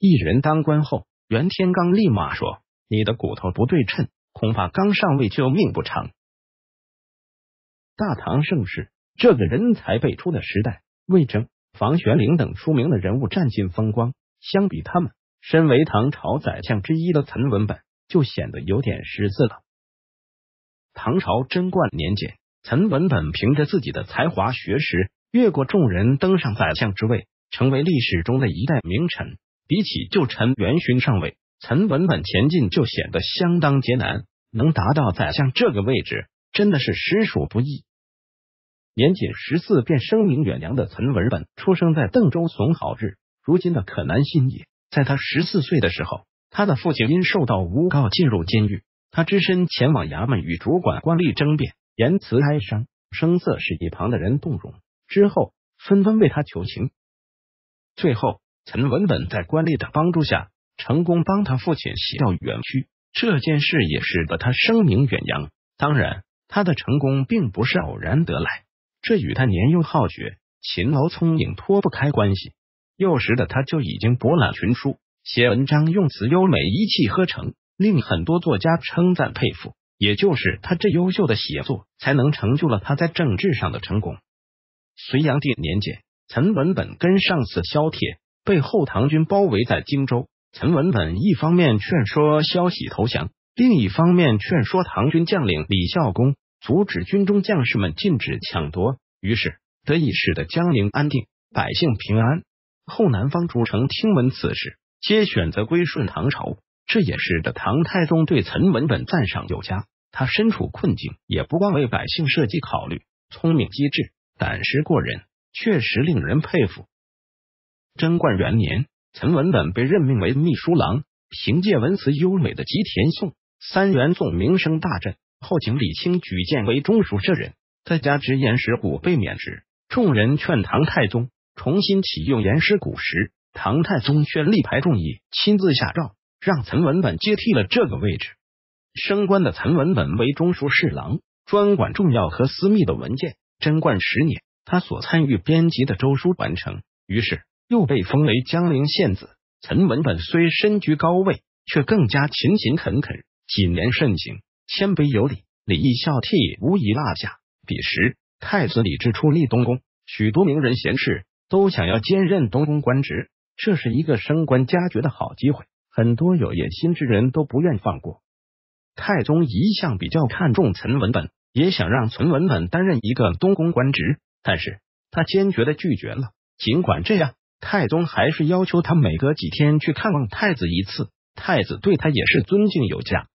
一人当官后，袁天罡立马说：“你的骨头不对称，恐怕刚上位就命不长。”大唐盛世，这个人才辈出的时代，魏征、房玄龄等出名的人物占尽风光。相比他们，身为唐朝宰相之一的岑文本就显得有点识字了。唐朝贞观年间，岑文本凭着自己的才华学识，越过众人登上宰相之位，成为历史中的一代名臣。比起旧臣元勋上位，岑文本前进就显得相当艰难。能达到宰相这个位置，真的是实属不易。年仅十四便声名远扬的岑文本，出生在邓州怂好日，如今的可南新野。在他十四岁的时候，他的父亲因受到诬告进入监狱，他只身前往衙门与主管官吏争辩，言辞哀伤，声色使一旁的人动容，之后纷纷为他求情，最后。陈文本在官吏的帮助下，成功帮他父亲洗掉冤屈，这件事也使得他声名远扬。当然，他的成功并不是偶然得来，这与他年幼好学、勤劳聪颖脱不开关系。幼时的他就已经博览群书，写文章用词优美，一气呵成，令很多作家称赞佩服。也就是他这优秀的写作，才能成就了他在政治上的成功。隋炀帝年间，陈文本跟上司萧铁。被后唐军包围在荆州，陈文本一方面劝说萧息投降，另一方面劝说唐军将领李孝恭，阻止军中将士们禁止抢夺，于是得以使得江陵安定，百姓平安。后南方诸城听闻此事，皆选择归顺唐朝，这也使得唐太宗对陈文本赞赏有加。他身处困境，也不忘为百姓设计考虑，聪明机智，胆识过人，确实令人佩服。贞观元年，陈文本被任命为秘书郎，凭借文辞优美的吉田颂、三元颂名声大振。后经李清举荐为中书舍人，在家直言石鼓被免职。众人劝唐太宗重新启用严师古时，唐太宗却力排众议，亲自下诏让岑文本接替了这个位置。升官的岑文本为中书侍郎，专管重要和私密的文件。贞观十年，他所参与编辑的周书完成，于是。又被封为江陵县子。陈文本虽身居高位，却更加勤勤恳恳、谨言慎行、谦卑有礼，礼义孝悌，无疑落下。彼时，太子李治初立东宫，许多名人贤士都想要兼任东宫官职，这是一个升官加爵的好机会，很多有野心之人都不愿放过。太宗一向比较看重陈文本，也想让陈文本担任一个东宫官职，但是他坚决的拒绝了。尽管这样。太宗还是要求他每隔几天去看望太子一次，太子对他也是尊敬有加。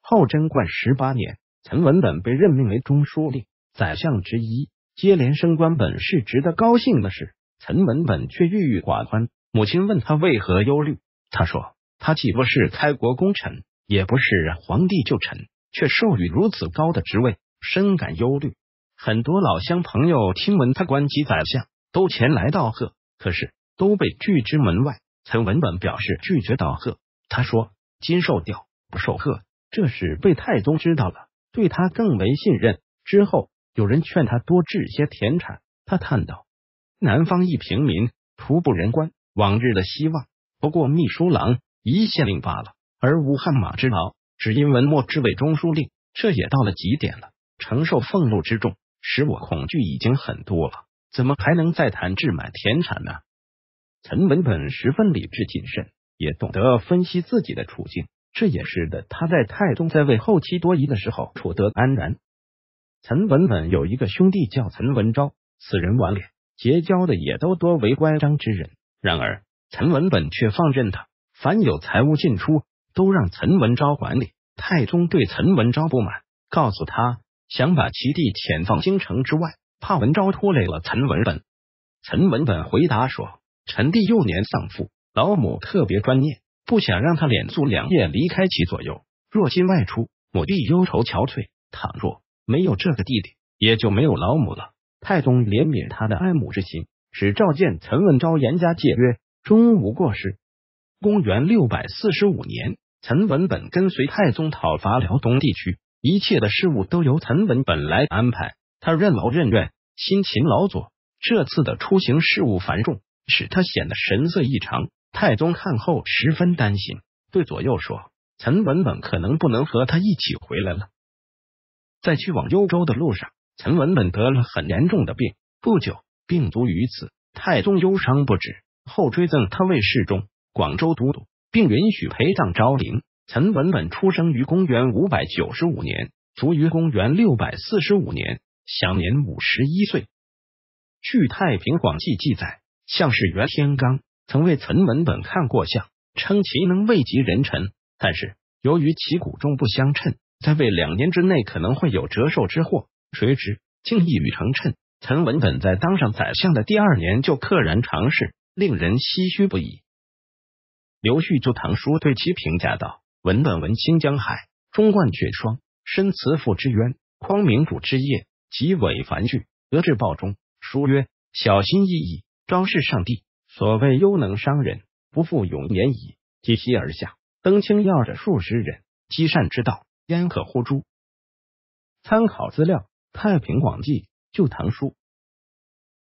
后贞观十八年，陈文本被任命为中书令、宰相之一，接连升官本是值得高兴的事，陈文本却郁郁寡欢。母亲问他为何忧虑，他说：“他既不是开国功臣，也不是皇帝旧臣，却授予如此高的职位，深感忧虑。”很多老乡朋友听闻他官居宰相，都前来道贺。可是都被拒之门外。曾文本表示拒绝道贺，他说：“金受调不受贺。”这事被太宗知道了，对他更为信任。之后有人劝他多置些田产，他叹道：“南方一平民，徒不人官。往日的希望不过秘书郎、一县令罢了，而无汗马之劳。只因文墨之位，中书令，这也到了极点了。承受俸禄之重，使我恐惧，已经很多了。”怎么还能再谈置买田产呢？陈文本十分理智谨慎，也懂得分析自己的处境。这也使得他在太宗在位后期多疑的时候，处得安然。陈文本有一个兄弟叫陈文昭，此人顽劣，结交的也都多为乖张之人。然而陈文本却放任他，凡有财物进出，都让陈文昭管理。太宗对陈文昭不满，告诉他想把其弟遣放京城之外。怕文昭拖累了陈文本，陈文本回答说：“陈弟幼年丧父，老母特别专念，不想让他连宿两夜离开其左右。若今外出，母必忧愁憔悴。倘若没有这个弟弟，也就没有老母了。”太宗怜悯他的爱母之心，只召见陈文昭，严加戒约，终无过失。公元六百四十五年，陈文本跟随太宗讨伐辽东地区，一切的事务都由陈文本来安排，他任劳任怨。新秦老左这次的出行事务繁重，使他显得神色异常。太宗看后十分担心，对左右说：“陈文本可能不能和他一起回来了。”在去往幽州的路上，陈文本得了很严重的病，不久病卒于此。太宗忧伤不止，后追赠他为侍中、广州都督，并允许陪葬昭陵。陈文本出生于公元五百九十五年，卒于公元六百四十五年。享年五十一岁。据《太平广记》记载，相士袁天罡曾为岑文本看过相，称其能位及人臣，但是由于其骨中不相称，在位两年之内可能会有折寿之祸。谁知竟一语成谶，岑文本在当上宰相的第二年就溘然长逝，令人唏嘘不已。刘旭《就唐书》对其评价道：“文本文清江海，中冠雪霜，深辞父之渊，匡明主之业。”其伪繁句，德至报中。书曰：小心翼翼，昭示上帝。所谓优能伤人，不负永年矣。及膝而下，登清要者数十人。积善之道，焉可忽诸？参考资料：《太平广记》、《旧唐书》。